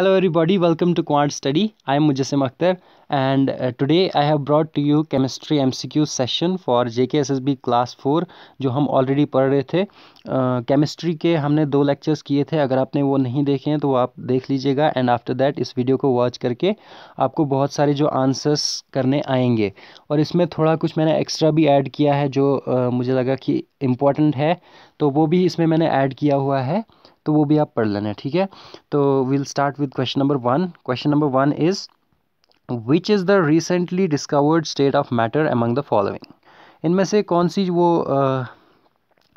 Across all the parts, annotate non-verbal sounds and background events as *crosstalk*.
Hello welcome to study I am to Akhtar and I I have Akhtar to you uh, today M C Q session for J K S S B class four जो हम already पढ़ रहे थे chemistry uh, के हमने दो lectures किए थे अगर आपने वो नहीं देखे हैं तो आप देख लीजिएगा एंड आफ्टर दैट इस वीडियो को वॉच करके आपको बहुत सारे जो आंसर्स करने आएंगे और इसमें थोड़ा कुछ मैंने एक्स्ट्रा भी ऐड किया है जो uh, मुझे लगा कि इम्पॉर्टेंट है तो वो भी इसमें मैंने ऐड किया हुआ है तो वो भी आप पढ़ लेना ठीक है तो we'll start with question number one question number one is which is the recently discovered state of matter among the following इनमें से कौन सी वो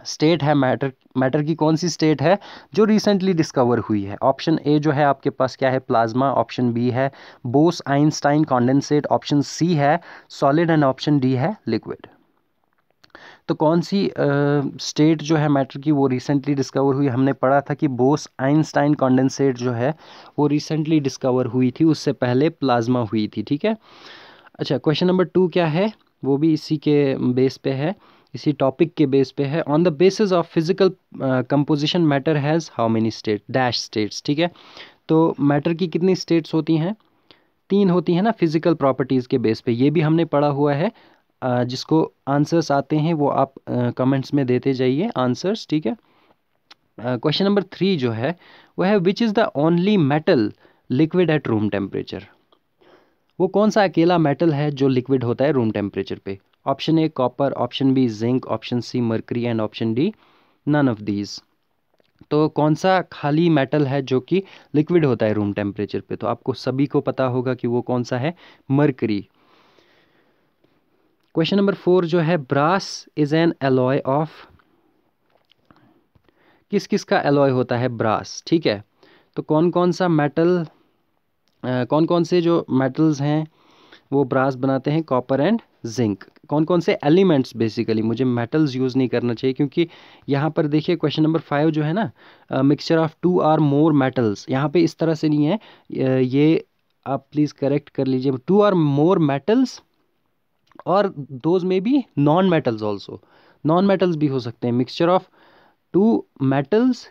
स्टेट uh, है मैटर मैटर की कौन सी स्टेट है जो रिसेंटली डिस्कवर हुई है ऑप्शन ए जो है आपके पास क्या है प्लाज्मा ऑप्शन बी है Bose Einstein condensate option C है सॉलिड एंड ऑप्शन डी है लिक्विड तो कौन सी स्टेट जो है मैटर की वो रिसेंटली डिस्कवर हुई हमने पढ़ा था कि बोस आइंस्टाइन कॉन्डेंसेट जो है वो रिसेंटली डिस्कवर हुई थी उससे पहले प्लाज्मा हुई थी ठीक है अच्छा क्वेश्चन नंबर टू क्या है वो भी इसी के बेस पे है इसी टॉपिक के बेस पे है on the basis of physical composition matter has how many state dash states ठीक है तो मैटर की कितनी स्टेट्स होती हैं तीन होती हैं ना फिजिकल प्रॉपर्टीज़ के बेस पे ये भी हमने पढ़ा हुआ है जिसको आंसर्स आते हैं वो आप कमेंट्स में देते जाइए आंसर्स ठीक है क्वेश्चन नंबर थ्री जो है वो है which is the only metal liquid at room temperature वो कौन सा अकेला मेटल है जो लिक्विड होता है रूम टेम्परेचर पे option A copper option B zinc option C mercury and option D none of these तो कौन सा खाली मेटल है जो कि लिक्विड होता है रूम टेम्परेचर पे तो आपको सभी को पता होगा कि वो कौन सा है मर्करी क्वेश्चन नंबर फोर जो है brass is an alloy of किस किस का एलॉय होता है ब्रास ठीक है तो कौन कौन सा मेटल कौन कौन से जो मेटल्स हैं वो ब्रास बनाते हैं कॉपर एंड जिंक कौन कौन से एलिमेंट्स बेसिकली मुझे मेटल्स यूज़ नहीं करना चाहिए क्योंकि यहाँ पर देखिए क्वेश्चन नंबर फाइव जो है ना mixture of two or more metals यहाँ पे इस तरह से नहीं है ये आप प्लीज़ करेक्ट कर लीजिए टू आर मोर मेटल्स और those may be non metals also non metals भी हो सकते हैं मिक्सचर ऑफ टू मेटल्स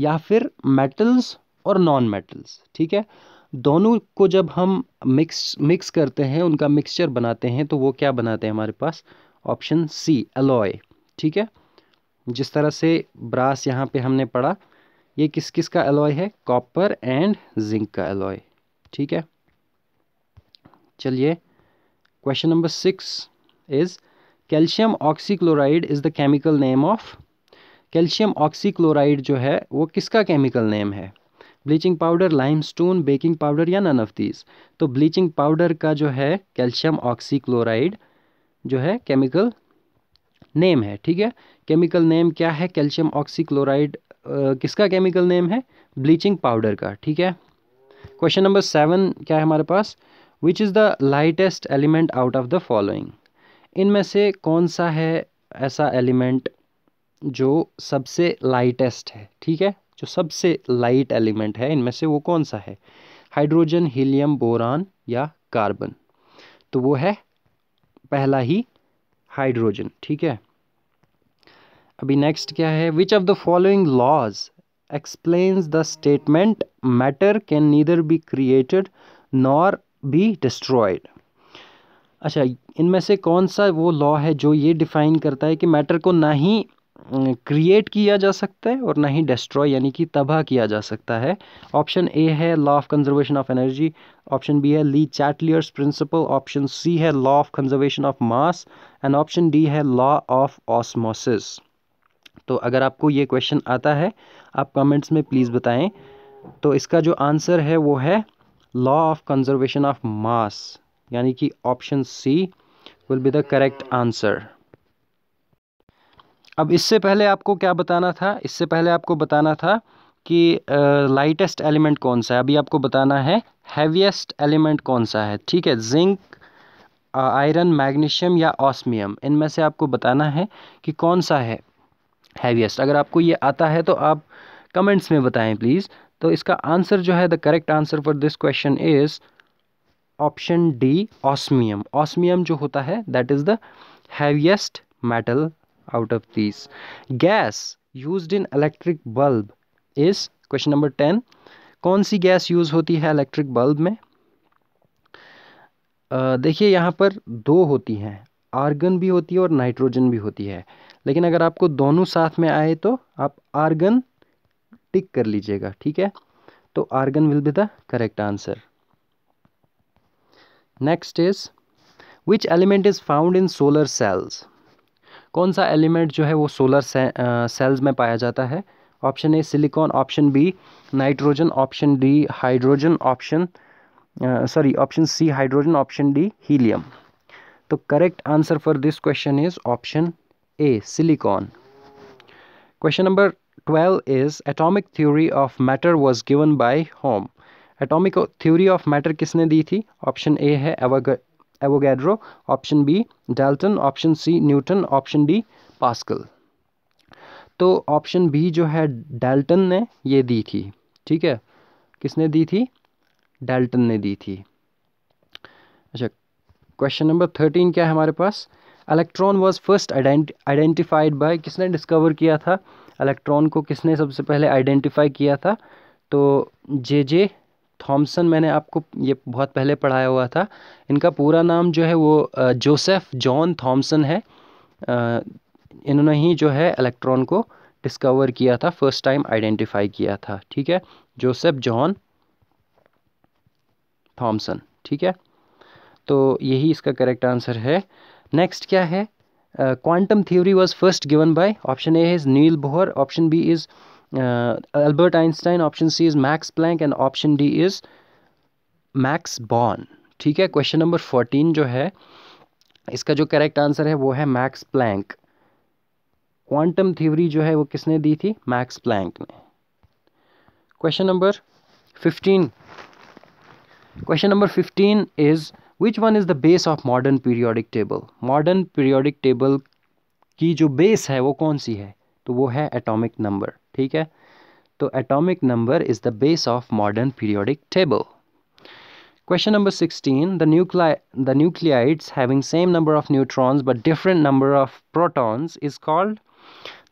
या फिर मेटल्स और नॉन मेटल्स ठीक है दोनों को जब हम मिक्स मिक्स करते हैं उनका मिक्सचर बनाते हैं तो वो क्या बनाते हैं हमारे पास ऑप्शन सी एलॉय ठीक है जिस तरह से ब्रास यहाँ पे हमने पढ़ा ये किस किस का एलॉय है कॉपर एंड जिंक का एलॉय ठीक है चलिए question number six is calcium oxychloride is the chemical name of calcium oxychloride जो है वो किसका केमिकल नेम है bleaching powder limestone baking powder या नन ऑफ दीज तो ब्लीचिंग पाउडर का जो है कैल्शियम ऑक्सीक्लोराइड जो है केमिकल नेम है ठीक है केमिकल नेम क्या है कैल्शियम ऑक्सीक्लोराइड किसका केमिकल नेम है ब्लीचिंग पाउडर का ठीक है क्वेश्चन नंबर सेवन क्या है हमारे पास which is the lightest element out of the following इनमें से कौन सा है ऐसा एलिमेंट जो सबसे लाइटेस्ट है ठीक है जो सबसे लाइट एलिमेंट है इनमें से वो कौन सा है हाइड्रोजन हीलियम बोरान या कार्बन तो वो है पहला ही हाइड्रोजन ठीक है अभी नेक्स्ट क्या है which of the following laws explains the statement matter can neither be created nor be destroyed अच्छा इनमें से कौन सा वो लॉ है जो ये डिफाइन करता है कि मैटर को ना ही क्रिएट किया जा सकता है और ना ही डिस्ट्रॉय यानी कि तबाह किया जा सकता है ऑप्शन ए है law of conservation of energy option B है Le Chatelier's principle option C है law of conservation of mass and option D है लॉ ऑफ ऑस्मोसिस तो अगर आपको ये क्वेश्चन आता है आप कमेंट्स में प्लीज़ बताएं तो इसका जो आंसर है वो है law of conservation of mass यानी कि option C will be the correct answer अब इससे पहले आपको क्या बताना था इससे पहले आपको बताना था कि लाइटेस्ट uh, एलिमेंट कौन सा है अभी आपको बताना है हैवीएस्ट एलिमेंट कौन सा है ठीक है जिंक आयरन मैग्नीशियम या ऑस्मियम इनमें से आपको बताना है कि कौन सा है हैवीएस्ट अगर आपको ये आता है तो आप कमेंट्स में बताएं प्लीज़ तो इसका आंसर जो है the correct answer for this question is option D osmium osmium जो होता है that is the heaviest metal out of this gas use in electric bulb is question number ten कौन सी गैस यूज होती है electric bulb में देखिए यहाँ पर दो होती हैं आर्गन भी होती है और नाइट्रोजन भी होती है लेकिन अगर आपको दोनों साथ में आए तो आप आर्गन टिक कर लीजिएगा ठीक है तो argon will be the correct answer next is which element is found in solar cells कौन सा एलिमेंट जो है वो सोलर सेल्स में पाया जाता है option A silicon option B nitrogen option D hydrogen option sorry option C hydrogen option D helium तो correct answer for this question is option A silicon question number 12 is atomic theory of matter was given by Hom. Atomic theory of matter किसने दी थी option A है Avogadro option B Dalton option C Newton option D Pascal तो option B जो है Dalton ने ये दी थी ठीक है किसने दी थी डेल्टन ने दी थी अच्छा क्वेश्चन नंबर थर्टीन क्या है हमारे पास electron was first identified by किसने डिस्कवर किया था इलेक्ट्रॉन को किसने सबसे पहले आइडेंटिफाई किया था तो जे जे थॉमसन मैंने आपको ये बहुत पहले पढ़ाया हुआ था इनका पूरा नाम जो है वो जोसेफ जॉन थॉमसन है इन्होंने ही जो है इलेक्ट्रॉन को डिस्कवर किया था फर्स्ट टाइम आइडेंटिफाई किया था ठीक है जोसेफ जॉन थॉमसन ठीक है तो यही इसका करेक्ट आंसर है नेक्स्ट क्या है quantum theory was first given by option A is Niels Bohr option B is Albert Einstein option C is Max Planck and option D is Max Born ठीक है क्वेश्चन नंबर फोर्टीन जो है इसका जो correct answer है वो है max Planck quantum theory जो है वो किसने दी थी मैक्स प्लैंक ने question number fifteen question number fifteen is which one is the base of modern periodic table modern periodic table की जो बेस है वो कौन सी है तो वो है एटॉमिक नंबर ठीक है तो atomic number is the base of modern periodic table question number sixteen the nuclei the nuclides having same number of neutrons but different number of protons is called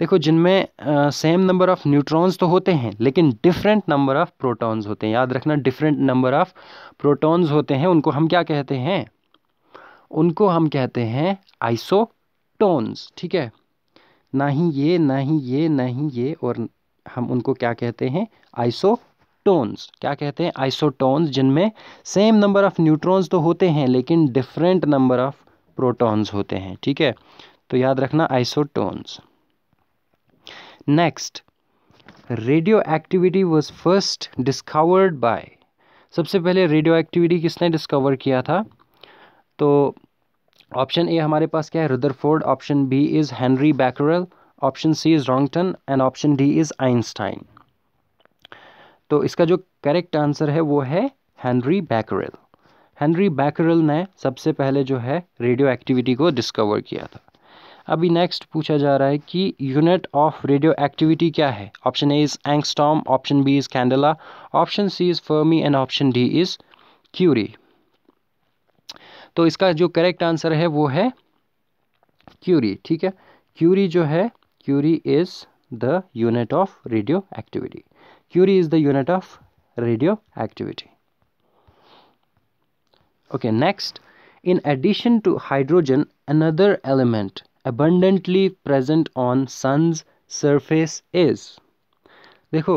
देखो जिनमें सेम नंबर ऑफ़ न्यूट्रॉन्स तो होते हैं लेकिन different number of protons होते हैं याद रखना डिफरेंट नंबर ऑफ़ प्रोटॉन्स होते हैं उनको हम क्या कहते हैं उनको हम कहते हैं आइसोटोन्स ठीक है ना ही ये ना ही ये ना ही ये और हम उनको क्या कहते हैं आइसो टोन्स क्या कहते हैं आइसोटोन्स जिनमें सेम नंबर ऑफ़ न्यूट्रॉन्स तो होते हैं लेकिन डिफरेंट नंबर ऑफ़ प्रोटॉन्स होते हैं ठीक है तो याद रखना isotones next radioactivity was first discovered by सबसे पहले रेडियो एक्टिविटी किसने डिस्कवर किया था तो ऑप्शन ए हमारे पास क्या है Rutherford option B is Henry Becquerel option C is Roentgen and option D is Einstein तो इसका जो करेक्ट आंसर है वो है हेनरी बैकरल हेनरी बैकरल ने सबसे पहले जो है रेडियो एक्टिविटी को डिस्कवर किया था अभी नेक्स्ट पूछा जा रहा है कि यूनिट ऑफ रेडियो एक्टिविटी क्या है option A is angstrom option B is candela option C is fermi and option D is curie तो इसका जो करेक्ट आंसर है वो है क्यूरी ठीक है क्यूरी जो है curie is the unit of radioactivity curie is the unit of radioactivity okay next in addition to hydrogen another element abundantly present on sun's surface is देखो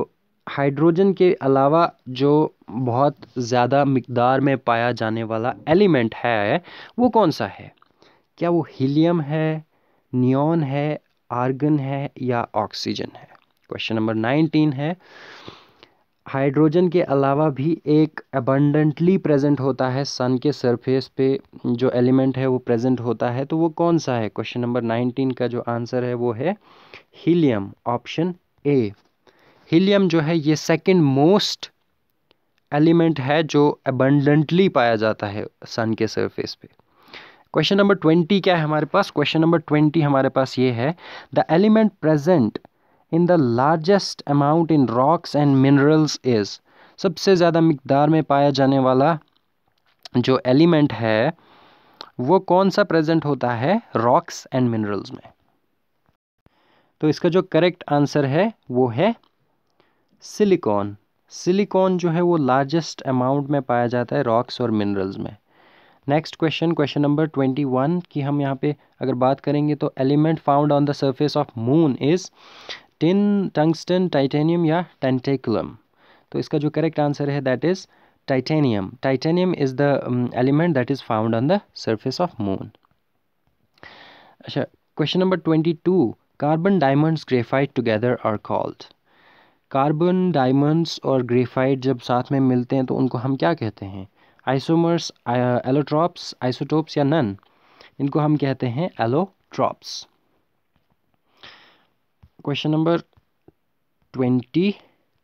hydrogen के अलावा जो बहुत ज़्यादा मकदार में पाया जाने वाला एलिमेंट है वो कौन सा है क्या वो हीलियम है नियॉन है आर्गन है या ऑक्सीजन है क्वेश्चन नंबर नाइनटीन है हाइड्रोजन के अलावा भी एक अबंडेंटली प्रेजेंट होता है सन के सरफेस पे जो एलिमेंट है वो प्रेजेंट होता है तो वो कौन सा है क्वेश्चन नंबर नाइनटीन का जो आंसर है वो है हीलियम ऑप्शन ए हीलियम जो है ये सेकंड मोस्ट एलिमेंट है जो अबंडेंटली पाया जाता है सन के सरफेस पे क्वेश्चन नंबर ट्वेंटी क्या है हमारे पास क्वेश्चन नंबर ट्वेंटी हमारे पास ये है the element present in the largest amount in rocks and minerals is सबसे ज़्यादा मकदार में पाया जाने वाला जो एलिमेंट है वो कौन सा प्रेजेंट होता है रॉक्स एंड मिनरल्स में तो इसका जो करेक्ट आंसर है वो है सिलिकॉन सिलिकॉन जो है वो लार्जेस्ट अमाउंट में पाया जाता है रॉक्स और मिनरल्स में next question question number twenty one की हम यहाँ पे अगर बात करेंगे तो element found on the surface of moon is tin tungsten titanium या टेंटेकुलम तो इसका जो करेक्ट आंसर है that is titanium titanium is the element that is found on the surface of moon अच्छा question number twenty two carbon diamonds graphite together are called carbon diamonds और graphite जब साथ में मिलते हैं तो उनको हम क्या कहते हैं आइसोमर्स एलोट्रॉप्स आइसोटोप्स या नन इनको हम कहते हैं allotropes question number twenty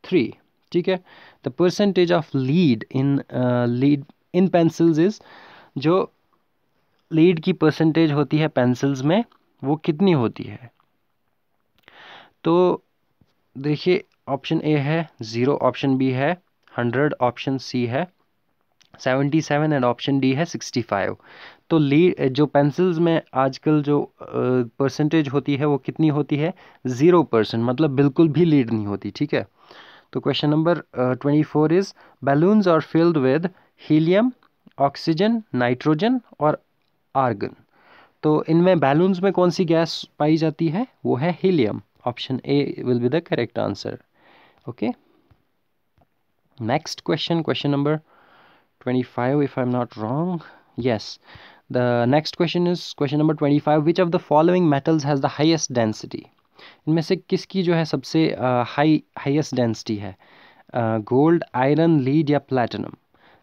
three ठीक है the percentage of lead in lead in pencils is जो लीड की परसेंटेज होती है पेंसिल्स में वो कितनी होती है तो देखिए ऑप्शन ए है ज़ीरो ऑप्शन बी है हंड्रेड ऑप्शन सी है seventy seven and option D है सिक्सटी फाइव तो ली जो पेंसिल्स में आजकल जो परसेंटेज होती है वो कितनी होती है ज़ीरो परसेंट मतलब बिल्कुल भी लीड नहीं होती ठीक है तो question number twenty four is balloons are filled with helium oxygen nitrogen और आर्गन तो इनमें बैलून्स में कौन सी गैस पाई जाती है वो है helium option A will be the correct answer okay next question question number 25 if I'm not wrong yes the next question is question number 25 which of the following metals has the highest density इनमें से किसकी जो है सबसे high highest density है gold iron lead या platinum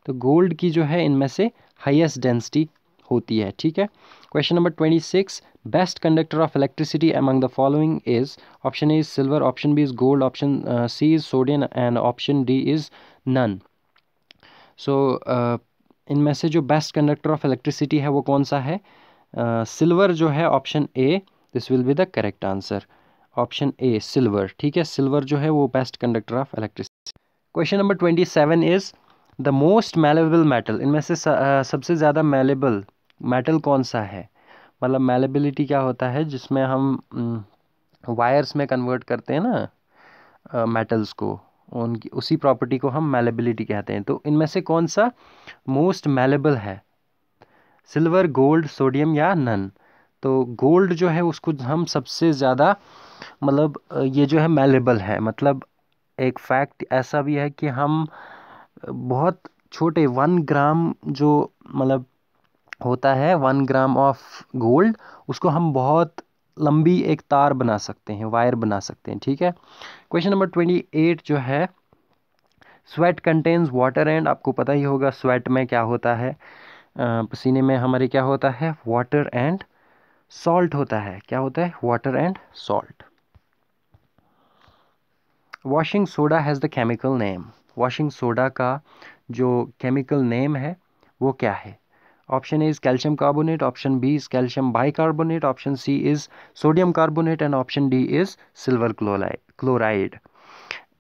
तो gold की जो है इनमें से हाईएस्ट डेंसिटी होती है ठीक है question number twenty six best conductor of electricity among the following is option A is silver option B is gold option C is sodium and option D is none so uh, इनमें से जो best conductor of electricity है वो कौन सा है silver uh, जो है option A this will be the correct answer option A silver ठीक है सिल्वर जो है वो best conductor of electricity question number twenty seven is the most malleable metal इनमें से uh, सबसे ज़्यादा मेलेबल मेटल कौन सा है मतलब मेलेबिलिटी क्या होता है जिसमें हम वायर्स mm, में कन्वर्ट करते हैं ना मेटल्स uh, को उनकी उसी प्रॉपर्टी को हम मेलेबिलिटी कहते हैं तो इनमें से कौन सा मोस्ट मेलेबल है सिल्वर गोल्ड सोडियम या नन तो गोल्ड जो है उसको हम सबसे ज़्यादा मतलब ये जो है मेलेबल है मतलब एक फैक्ट ऐसा भी है कि हम बहुत छोटे वन ग्राम जो मतलब होता है वन ग्राम ऑफ गोल्ड उसको हम बहुत लंबी एक तार बना सकते हैं वायर बना सकते हैं ठीक है क्वेश्चन नंबर ट्वेंटी एट जो है स्वेट कंटेन्स वाटर एंड आपको पता ही होगा स्वेट में क्या होता है पसीने में हमारे क्या होता है वाटर एंड सॉल्ट होता है क्या होता है water and salt washing soda has the chemical name washing soda का जो केमिकल नेम है वो क्या है option A is calcium carbonate option B is calcium bicarbonate option C is sodium carbonate and option D is silver chloride chloride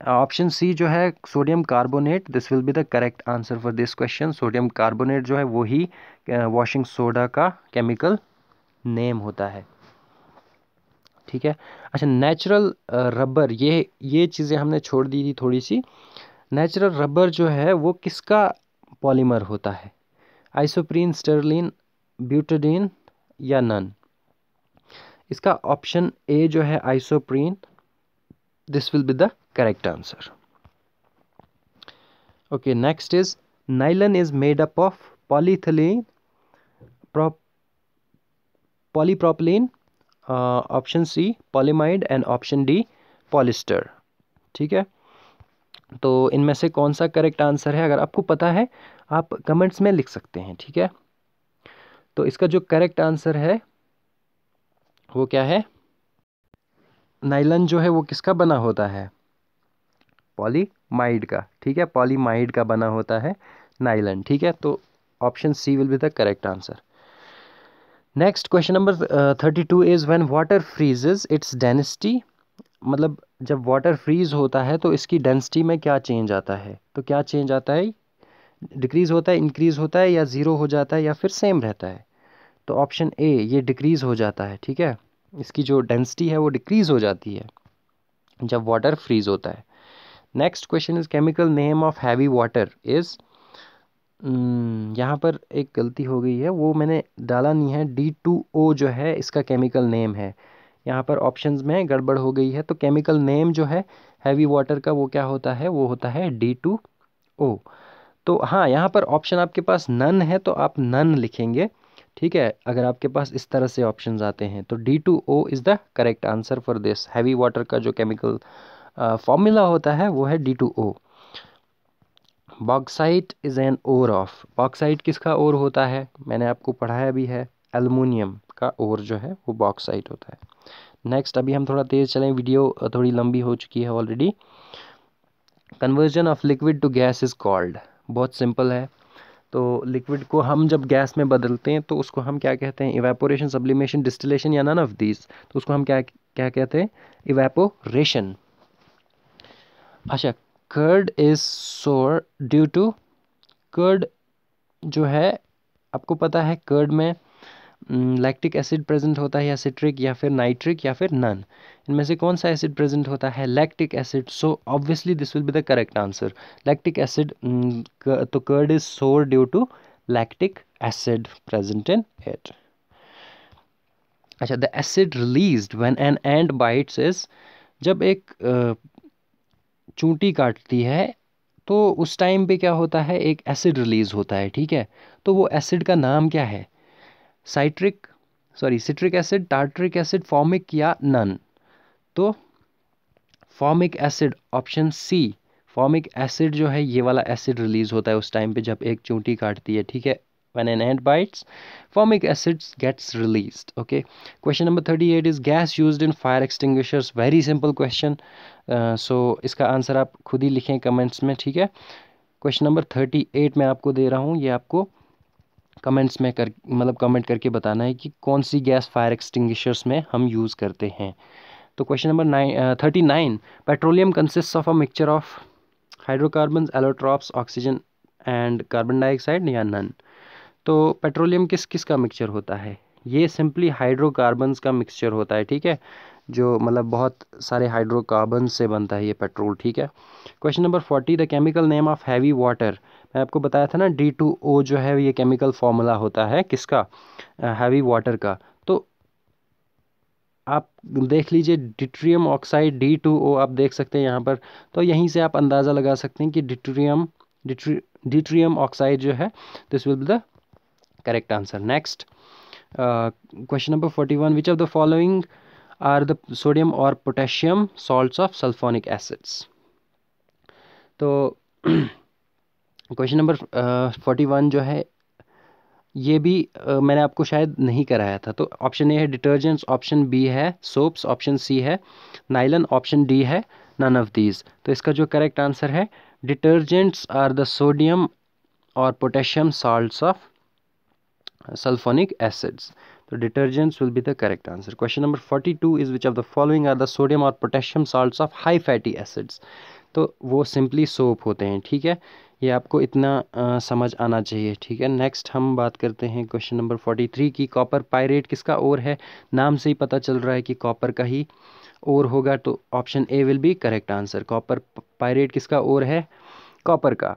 option C जो है sodium carbonate this will be the correct answer for this question sodium carbonate जो है वही washing soda का chemical name होता है ठीक है अच्छा नेचुरल रबर ये ये चीज़ें हमने छोड़ दी थी थोड़ी सी नेचुरल रबर जो है वो किसका पॉलीमर होता है आइसोप्रीन स्टर्लिन ब्यूटोडीन या नन इसका ऑप्शन ए जो है isoprene this will be the correct answer okay next is nylon is made up of polyethylene prop, polypropylene uh, option c polyamide and option d polyester ठीक है तो इनमें से कौन सा करेक्ट आंसर है अगर आपको पता है आप कमेंट्स में लिख सकते हैं ठीक है तो इसका जो करेक्ट आंसर है वो क्या है नाइलन जो है वो किसका बना होता है पॉलीमाइड का ठीक है पॉलीमाइड का बना होता है नाइलन ठीक है तो option C will be the correct answer next question number thirty two is when water freeze its density मतलब जब वाटर फ्रीज होता है तो इसकी डेंसिटी में क्या चेंज आता है तो क्या चेंज आता है डिक्रीज़ होता है इंक्रीज़ होता है या ज़ीरो हो जाता है या फिर सेम रहता है तो ऑप्शन ए ये डिक्रीज़ हो जाता है ठीक है इसकी जो डेंसिटी है वो डिक्रीज़ हो जाती है जब वाटर फ्रीज होता है next question is chemical name of heavy water is यहाँ पर एक गलती हो गई है वो मैंने डाला नहीं है डी टू ओ जो है इसका केमिकल नेम है यहाँ पर ऑप्शंस में गड़बड़ हो गई है तो केमिकल नेम जो है हैवी वाटर का वो क्या होता है वो होता है डी टू ओ तो हाँ यहाँ पर ऑप्शन आपके पास नन है तो आप नन लिखेंगे ठीक है अगर आपके पास इस तरह से ऑप्शन आते हैं तो D two O is the correct answer for this heavy water का जो केमिकल फॉर्मूला होता है वो है D two O bauxite is an ore of bauxite किसका ओर होता है मैंने आपको पढ़ाया भी है एलमोनियम का ओर जो है वो बॉक्साइट होता है नेक्स्ट अभी हम थोड़ा तेज़ चलें वीडियो थोड़ी लंबी हो चुकी है already conversion of liquid to gas is called बहुत सिंपल है तो लिक्विड को हम जब गैस में बदलते हैं तो उसको हम क्या कहते हैं इवेपोरेशन सब्लिमेशन डिस्टिलेशन या नन ऑफ दीज तो उसको हम क्या क्या कहते हैं इवेपोरेशन अच्छा curd is sour due to curd जो है आपको पता है कर्ड में लैक्टिक एसिड प्रेजेंट होता है या सिट्रिक या फिर नाइट्रिक या फिर नन इनमें से कौन सा एसिड प्रेजेंट होता है lactic acid so obviously this will be the correct answer lactic acid तो curd is sour due to lactic acid present in it अच्छा the acid release when an ant bites is जब एक चूंटी काटती है तो उस टाइम पे क्या होता है एक एसिड रिलीज़ होता है ठीक है तो वो एसिड का नाम क्या है citric sorry citric acid tartaric acid formic या नन तो formic acid option C formic acid जो है ये वाला एसिड रिलीज होता है उस टाइम पे जब एक चूंटी काटती है ठीक है when an ant bites formic acid gets release okay question number thirty eight is gas use in fire very very simple question so इसका आंसर आप खुद ही लिखें कमेंट्स में ठीक है क्वेश्चन नंबर थर्टी एट मैं आपको दे रहा हूँ ये आपको कमेंट्स में कर मतलब कमेंट करके बताना है कि कौन सी गैस फायर एक्सटिंग्विशर्स में हम यूज़ करते हैं तो question number nine thirty nine petroleum consist of a mixture of hydrocarbon allotropes oxygen and carbon dioxide या नन तो पेट्रोलियम किस किस का मिक्सचर होता है ये सिंपली हाइड्रोकार्बन्स का मिक्सचर होता है ठीक है जो मतलब बहुत सारे हाइड्रोकार्बन से बनता है ये पेट्रोल ठीक है question number forty the chemical name of heavy water मैं आपको बताया था ना डी टू ओ जो है ये केमिकल फॉर्मूला होता है किसका हैवी वाटर का तो आप देख लीजिए deuterium oxide D two O आप देख सकते हैं यहाँ पर तो यहीं से आप अंदाज़ा लगा सकते हैं कि डिट्रियम डिट्री डिट्रियम ऑक्साइड जो है this will be the correct answer next question number forty one which of the following are the sodium और potassium salts of sulphonic acids तो *clears throat* क्वेश्चन नंबर फोर्टी वन जो है ये भी uh, मैंने आपको शायद नहीं कराया था तो ऑप्शन ए है डिटर्जेंट्स ऑप्शन बी है सोप्स ऑप्शन सी है नाइलन ऑप्शन डी है नन ऑफ दीज तो इसका जो करेक्ट आंसर है डिटर्जेंट्स आर द सोडियम और potassium salts of sulphonic acids तो detergents will be the correct answer question number forty two is which of the following are the sodium और potassium salts of high fatty acids तो वो simply soap होते हैं ठीक है ये आपको इतना आ, समझ आना चाहिए ठीक है नेक्स्ट हम बात करते हैं क्वेश्चन नंबर फोर्टी थ्री की कॉपर पायरेट किसका ओर है नाम से ही पता चल रहा है कि कॉपर का ही ओर होगा तो option A will be correct answer copper pyrite किसका ओर है कॉपर का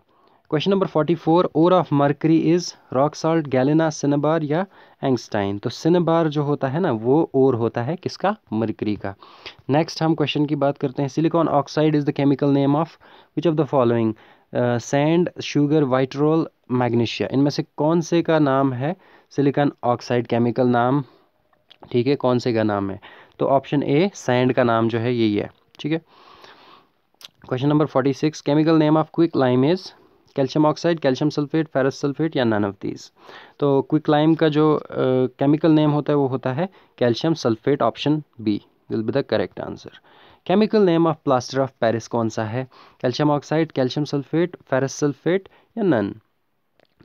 question number forty four ore of mercury is rock salt galena cinnabar या एंगस्टाइन तो सिनेबार जो होता है ना वो ओर होता है किसका मर्करी का नेक्स्ट हम क्वेश्चन की बात करते हैं silicon oxide is the chemical name of which of the following sand sugar vitriol magnesia इनमें से कौन से का नाम है सिलिकॉन ऑक्साइड केमिकल नाम ठीक है कौन से का नाम है तो ऑप्शन ए सैंड का नाम जो है यही है ठीक है question number forty six chemical name of quicklime is calcium oxide calcium sulphate ferrous sulphate या नन ऑफ दीज तो क्विक लाइम का जो केमिकल uh, नेम होता है वो होता है calcium sulphate option B will be the correct answer chemical name of plaster of Paris कौन सा है calcium oxide calcium sulphate ferrous sulphate या नन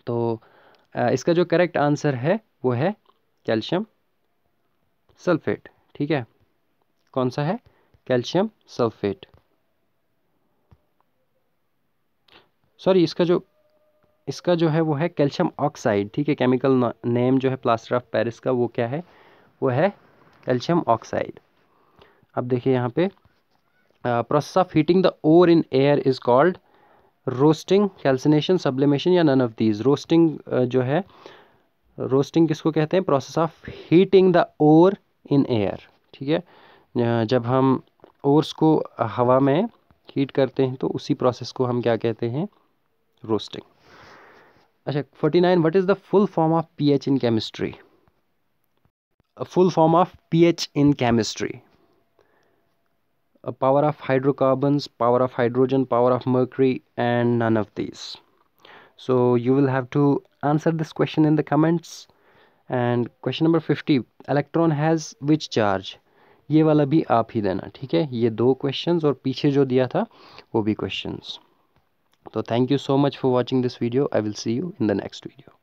तो इसका जो करेक्ट आंसर है वो है कैल्शियम सल्फेट ठीक है कौन सा है कैल्शियम सल्फेट सॉरी इसका जो इसका जो है वो है कैल्शियम ऑक्साइड ठीक है केमिकल नेम जो है प्लास्टर ऑफ पेरिस का वो क्या है वो है कैल्शियम ऑक्साइड अब देखिए यहाँ पे process of heating the ore in air is called roasting calcination sublimation या नन ऑफ दीज रोस्टिंग जो है रोस्टिंग किसको कहते हैं process of heating the ore in air ठीक है uh, जब हम ओर्स को हवा में हीट करते हैं तो उसी प्रोसेस को हम क्या कहते हैं रोस्टिंग अच्छा forty nine what is the full form of P H in chemistry full form of P H in chemistry a power of hydrocarbons power of hydrogen power of mercury and none of these so you will have to answer this question in the comments and question number 50 electron has which charge ये वाला भी आप ही देना ठीक है ये दो questions और पीछे जो दिया था वो भी questions. So thank you so much for watching this video. I will see you in the next video.